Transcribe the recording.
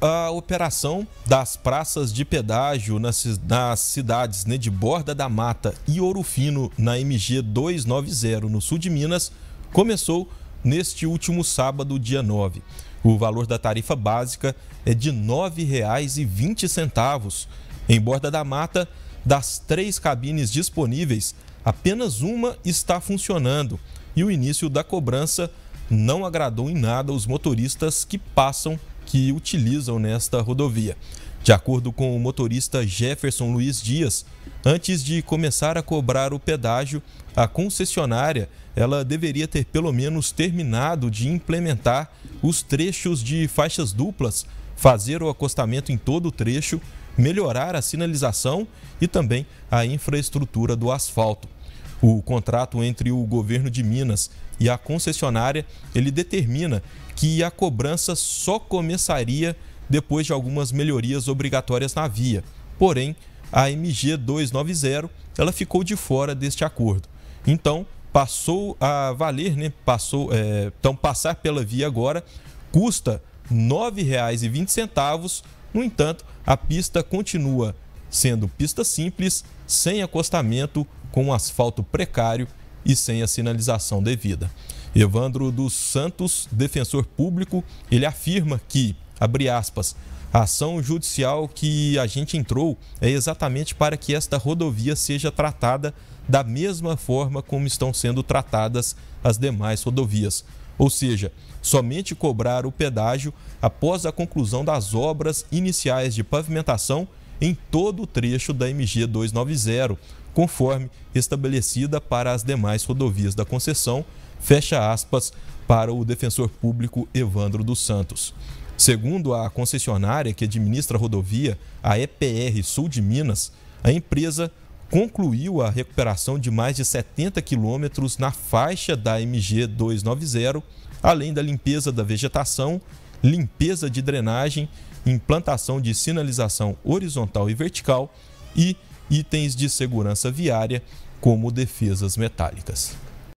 a operação das praças de pedágio nas, nas cidades né, de Borda da Mata e Ouro Fino, na MG 290, no sul de Minas, começou neste último sábado, dia 9. O valor da tarifa básica é de R$ 9,20. Em Borda da Mata, das três cabines disponíveis, apenas uma está funcionando e o início da cobrança não agradou em nada os motoristas que passam que utilizam nesta rodovia. De acordo com o motorista Jefferson Luiz Dias, antes de começar a cobrar o pedágio, a concessionária ela deveria ter pelo menos terminado de implementar os trechos de faixas duplas, fazer o acostamento em todo o trecho, melhorar a sinalização e também a infraestrutura do asfalto o contrato entre o governo de Minas e a concessionária, ele determina que a cobrança só começaria depois de algumas melhorias obrigatórias na via. Porém, a MG 290 ela ficou de fora deste acordo. Então, passou a valer, né? Passou, é... então passar pela via agora custa R$ 9,20. No entanto, a pista continua sendo pista simples, sem acostamento com um asfalto precário e sem a sinalização devida. Evandro dos Santos, defensor público, ele afirma que, abre aspas, a ação judicial que a gente entrou é exatamente para que esta rodovia seja tratada da mesma forma como estão sendo tratadas as demais rodovias. Ou seja, somente cobrar o pedágio após a conclusão das obras iniciais de pavimentação em todo o trecho da MG 290, conforme estabelecida para as demais rodovias da concessão, fecha aspas para o defensor público Evandro dos Santos. Segundo a concessionária que administra a rodovia, a EPR Sul de Minas, a empresa concluiu a recuperação de mais de 70 quilômetros na faixa da MG 290, além da limpeza da vegetação limpeza de drenagem, implantação de sinalização horizontal e vertical e itens de segurança viária, como defesas metálicas.